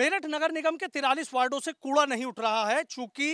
मेरठ नगर निगम के तिरालीस वार्डों से कूड़ा नहीं उठ रहा है चूंकि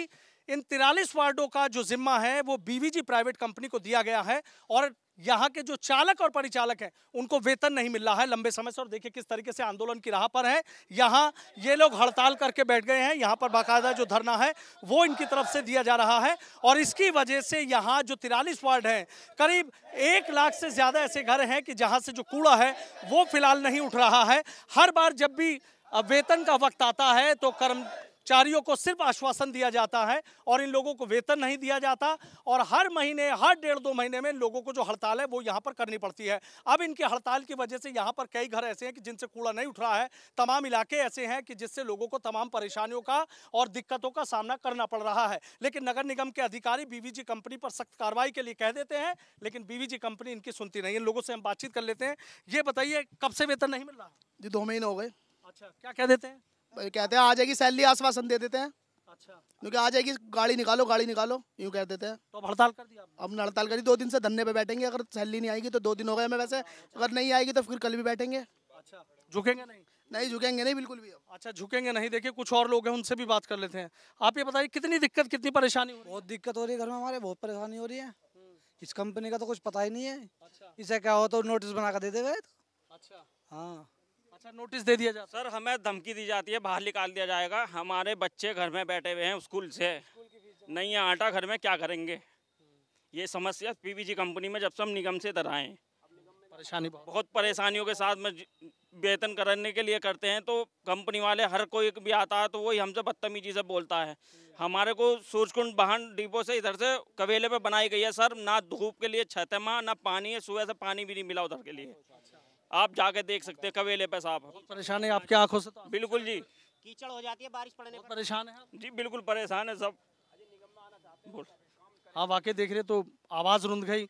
इन तिरालीस वार्डों का जो जिम्मा है वो बीवीजी प्राइवेट कंपनी को दिया गया है और यहाँ के जो चालक और परिचालक हैं उनको वेतन नहीं मिल रहा है लंबे समय से और देखिए किस तरीके से आंदोलन की राह पर है यहाँ ये लोग हड़ताल करके बैठ गए हैं यहाँ पर बाकायदा जो धरना है वो इनकी तरफ से दिया जा रहा है और इसकी वजह से यहाँ जो तिरालीस वार्ड हैं करीब एक लाख से ज़्यादा ऐसे घर हैं कि जहाँ से जो कूड़ा है वो फिलहाल नहीं उठ रहा है हर बार जब भी अब वेतन का वक्त आता है तो कर्म कर्मचारियों को सिर्फ आश्वासन दिया जाता है और इन लोगों को वेतन नहीं दिया जाता और हर महीने हर डेढ़ दो महीने में लोगों को जो हड़ताल है वो यहाँ पर करनी पड़ती है अब इनकी हड़ताल की वजह से यहाँ पर कई घर ऐसे हैं कि जिनसे कूड़ा नहीं उठ रहा है तमाम इलाके ऐसे हैं कि जिससे लोगों को तमाम परेशानियों का और दिक्कतों का सामना करना पड़ रहा है लेकिन नगर निगम के अधिकारी बीवी कंपनी पर सख्त कार्रवाई के लिए कह देते हैं लेकिन बीवी कंपनी इनकी सुनती नहीं इन लोगों से हम बातचीत कर लेते हैं ये बताइए कब से वेतन नहीं मिल रहा जी दो महीने हो गए अच्छा क्या कह देते हैं कहते हैं आ जाएगी सैलरी आश्वासन दे देते हैं अच्छा क्योंकि आ जाएगी गाड़ी निकालो गाड़ी निकालो यूँ कह देते हैं तो हड़ताल कर दिया अब हड़ताल करी दो दिन से धन्य पे बैठेंगे अगर सैलरी नहीं आएगी तो दो दिन हो गए हमें वैसे अगर नहीं आएगी तो फिर कल भी बैठेंगे अच्छा झुकेंगे नहीं नहीं झुकेंगे नहीं बिल्कुल भी अच्छा झुकेंगे नहीं देखिए कुछ और लोग हैं उनसे भी बात कर लेते हैं आप ये बताइए कितनी दिक्कत कितनी परेशानी हो बहुत दिक्कत हो रही है घर में हमारे बहुत परेशानी हो रही है हम्म। इस कंपनी का तो कुछ पता ही नहीं है अच्छा। इसे क्या हो तो नोटिस बना कर दे देगा तो। अच्छा हाँ अच्छा नोटिस दे दिया जाता सर हमें धमकी दी जाती है बाहर निकाल दिया जाएगा हमारे बच्चे घर में बैठे हुए हैं स्कूल से नहीं है आटा घर में क्या करेंगे ये समस्या पीवीजी कंपनी में जब से हम निगम से इधर आए परेशानी बहुत परेशानियों के साथ में वेतन करने के लिए करते हैं तो कंपनी वाले हर कोई भी आता है तो वही हमसे बदतमीजी से बोलता है हमारे को सूरजकुंड वाहन डिपो से इधर से कवेले पे बनाई गई है सर ना धूप के लिए छत है माँ ना पानी है सुबह से पानी भी नहीं मिला उधर के लिए अच्छा। आप जाके देख सकते हैं कवेले पे साफ परेशान है आपकी आंखों से तो बिल्कुल जी कीचड़ हो जाती है बारिश पड़ने पर परेशान है जी बिल्कुल परेशान है सब हाँ वाकई देख रहे तो आवाज़ रुंध गई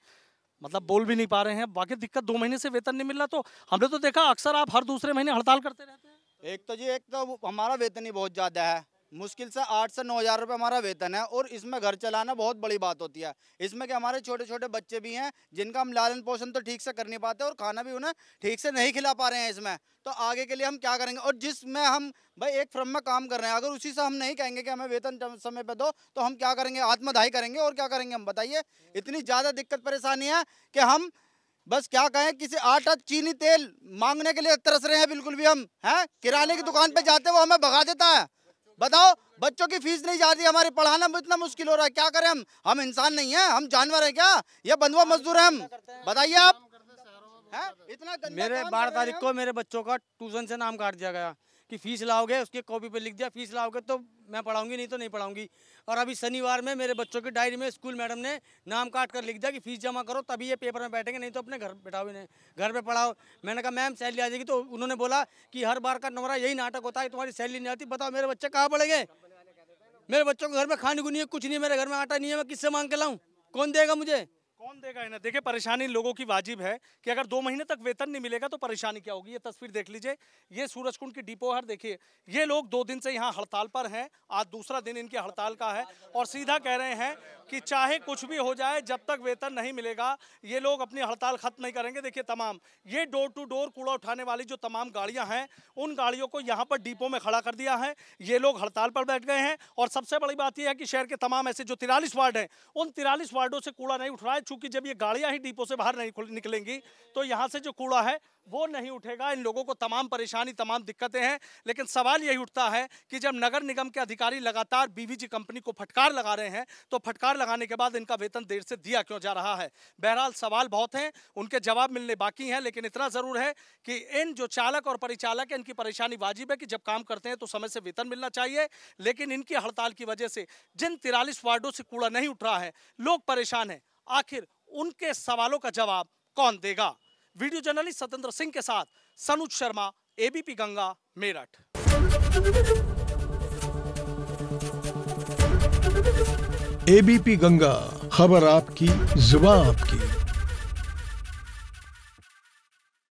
मतलब बोल भी नहीं पा रहे हैं बाकी दिक्कत दो महीने से वेतन नहीं मिल रहा तो हमने तो देखा अक्सर आप हर दूसरे महीने हड़ताल करते रहते हैं एक तो जी एक तो हमारा वेतन ही बहुत ज़्यादा है मुश्किल से आठ से नौ हज़ार रुपये हमारा वेतन है और इसमें घर चलाना बहुत बड़ी बात होती है इसमें कि हमारे छोटे छोटे बच्चे भी हैं जिनका हम लालन पोषण तो ठीक से कर नहीं पाते और खाना भी उन्हें ठीक से नहीं खिला पा रहे हैं इसमें तो आगे के लिए हम क्या करेंगे और जिसमें हम भाई एक फर्म में काम कर रहे हैं अगर उसी से हम नहीं कहेंगे कि हमें वेतन समय पर दो तो हम क्या करेंगे आत्मदाही करेंगे और क्या करेंगे हम बताइए इतनी ज़्यादा दिक्कत परेशानी है कि हम बस क्या कहें किसी आटा चीनी तेल मांगने के लिए तरस रहे हैं बिल्कुल भी हम हैं किराने की दुकान पर जाते हैं वो हमें भगा देता है बताओ बच्चों की फीस नहीं जा रही हमारे पढ़ाना इतना मुश्किल हो रहा है क्या करें हम हम इंसान नहीं है हम जानवर है क्या ये बंधुआ मजदूर है हम बताइए आप है? इतना मेरे बारह तारीख को मेरे बच्चों का ट्यूशन से नाम काट दिया गया कि फीस लाओगे उसके कॉपी पे लिख दिया फीस लाओगे तो मैं पढ़ाऊंगी नहीं तो नहीं पढ़ाऊंगी और अभी शनिवार में मेरे बच्चों की डायरी में स्कूल मैडम ने नाम काट कर लिख दिया कि फीस जमा करो तभी ये पेपर में बैठेंगे नहीं तो अपने घर बैठाओ इन्हें घर पर पढ़ाओ मैंने कहा मैम सैलरी आ जाएगी तो उन्होंने बोला कि हर बार का नवरा यही नाटक होता है तुम्हारी सैलरी नहीं आती बताओ मेरे बच्चे कहाँ पढ़ेंगे मेरे बच्चों के घर में खाने को नहीं है कुछ नहीं मेरे घर में आटा नहीं है मैं किससे मांग के लाऊँ कौन देगा मुझे कौन देगा इन्हें देखिए परेशानी लोगों की वाजिब है कि अगर दो महीने तक वेतन नहीं मिलेगा तो परेशानी क्या होगी ये तस्वीर देख लीजिए ये सूरज कुंड की है देखिए ये लोग दो दिन से यहाँ हड़ताल पर हैं आज दूसरा दिन इनकी हड़ताल का है और सीधा कह रहे हैं कि चाहे कुछ भी हो जाए जब तक वेतन नहीं मिलेगा ये लोग अपनी हड़ताल खत्म नहीं करेंगे देखिए तमाम ये डोर टू डोर कूड़ा उठाने वाली जो तमाम गाड़ियाँ हैं उन गाड़ियों को यहाँ पर डिपो में खड़ा कर दिया है ये लोग हड़ताल पर बैठ गए हैं और सबसे बड़ी बात यह है कि शहर के तमाम ऐसे जो तिरालीस वार्ड हैं उन तिरालीस वार्डों से कूड़ा नहीं उठ रहा है चूंकि जब ये गाड़ियां ही डिपो से बाहर नहीं निकलेंगी तो यहाँ से जो कूड़ा है वो नहीं उठेगा इन लोगों को तमाम परेशानी तमाम दिक्कतें हैं लेकिन सवाल यही उठता है कि जब नगर निगम के अधिकारी लगातार बीवीजी कंपनी को फटकार लगा रहे हैं तो फटकार लगाने के बाद इनका वेतन देर से दिया क्यों जा रहा है बहरहाल सवाल बहुत हैं उनके जवाब मिलने बाकी हैं लेकिन इतना ज़रूर है कि इन जो चालक और परिचालक हैं इनकी परेशानी वाजिब है कि जब काम करते हैं तो समय से वेतन मिलना चाहिए लेकिन इनकी हड़ताल की वजह से जिन तिरालीस वार्डों से कूड़ा नहीं उठ रहा है लोग परेशान हैं आखिर उनके सवालों का जवाब कौन देगा वीडियो जर्नलिस्ट सतेंद्र सिंह के साथ सनुज शर्मा एबीपी गंगा मेरठ एबीपी गंगा खबर आपकी जुबा आपकी